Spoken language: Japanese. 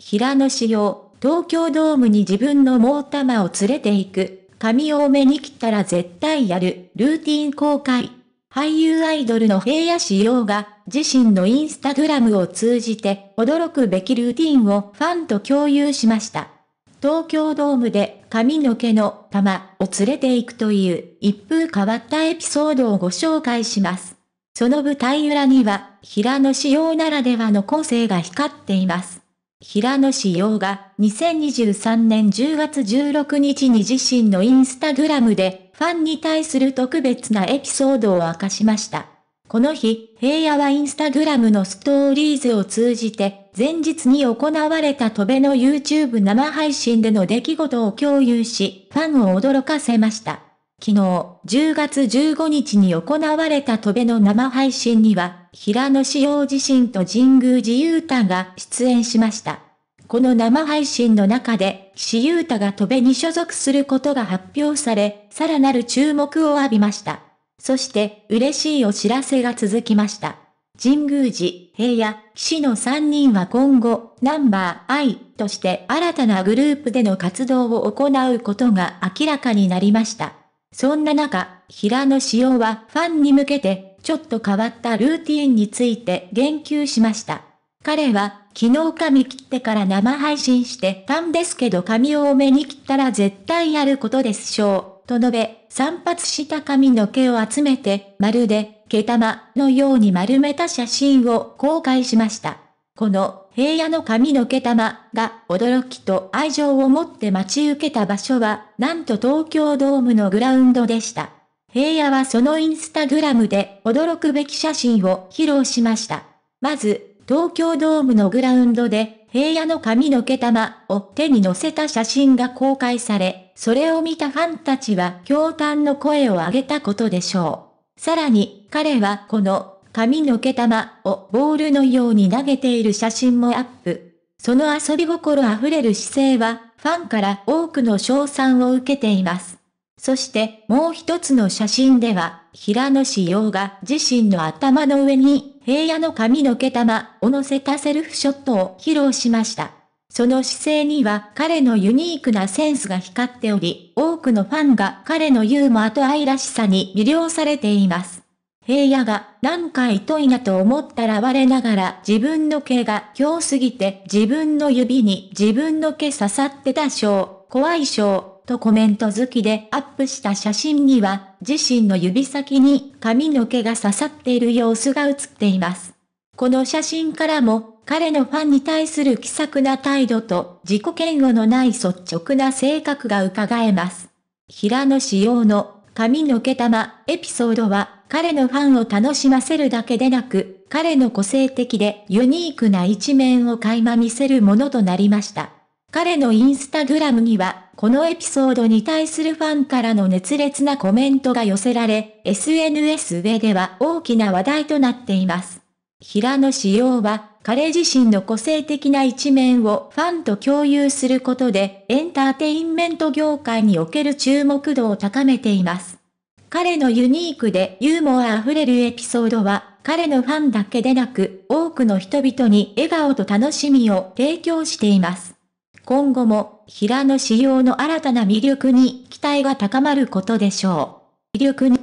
平野紫耀、東京ドームに自分の猛玉を連れて行く。髪多めに切ったら絶対やる。ルーティン公開。俳優アイドルの平野紫耀が、自身のインスタグラムを通じて、驚くべきルーティンをファンと共有しました。東京ドームで髪の毛の玉を連れて行くという一風変わったエピソードをご紹介します。その舞台裏には平野仕様ならではの個性が光っています。平野紫耀が2023年10月16日に自身のインスタグラムでファンに対する特別なエピソードを明かしました。この日、平野はインスタグラムのストーリーズを通じて、前日に行われた戸辺の YouTube 生配信での出来事を共有し、ファンを驚かせました。昨日、10月15日に行われた戸辺の生配信には、平野紫耀自身と神宮寺勇太が出演しました。この生配信の中で、岸優太が戸部に所属することが発表され、さらなる注目を浴びました。そして、嬉しいお知らせが続きました。神宮寺、平野、岸の3人は今後、ナンバー I として新たなグループでの活動を行うことが明らかになりました。そんな中、平野紫耀はファンに向けてちょっと変わったルーティンについて言及しました。彼は、昨日髪切ってから生配信してたんですけど髪を多めに切ったら絶対やることでしょう、と述べ、散髪した髪の毛を集めて、まるで、毛玉のように丸めた写真を公開しました。この平野の髪の毛玉が驚きと愛情を持って待ち受けた場所は、なんと東京ドームのグラウンドでした。平野はそのインスタグラムで驚くべき写真を披露しました。まず、東京ドームのグラウンドで、平野の髪の毛玉を手に乗せた写真が公開され、それを見たファンたちは驚嘆の声を上げたことでしょう。さらに、彼はこの髪の毛玉をボールのように投げている写真もアップ。その遊び心あふれる姿勢は、ファンから多くの賞賛を受けています。そしてもう一つの写真では、平野紫耀が自身の頭の上に平野の髪の毛玉を乗せたセルフショットを披露しました。その姿勢には彼のユニークなセンスが光っており、多くのファンが彼のユーモアと愛らしさに魅了されています。平野がなんかいなと思ったら我ながら自分の毛が強すぎて自分の指に自分の毛刺さってたう、怖い章、とコメント好きでアップした写真には、自身の指先に髪の毛が刺さっている様子が写っています。この写真からも、彼のファンに対する気さくな態度と自己嫌悪のない率直な性格が伺えます。平野仕様の髪の毛玉エピソードは、彼のファンを楽しませるだけでなく、彼の個性的でユニークな一面を垣間見せるものとなりました。彼のインスタグラムには、このエピソードに対するファンからの熱烈なコメントが寄せられ、SNS 上では大きな話題となっています。平野紫耀は、彼自身の個性的な一面をファンと共有することで、エンターテインメント業界における注目度を高めています。彼のユニークでユーモア溢れるエピソードは、彼のファンだけでなく、多くの人々に笑顔と楽しみを提供しています。今後も、平野仕様の新たな魅力に期待が高まることでしょう。魅力に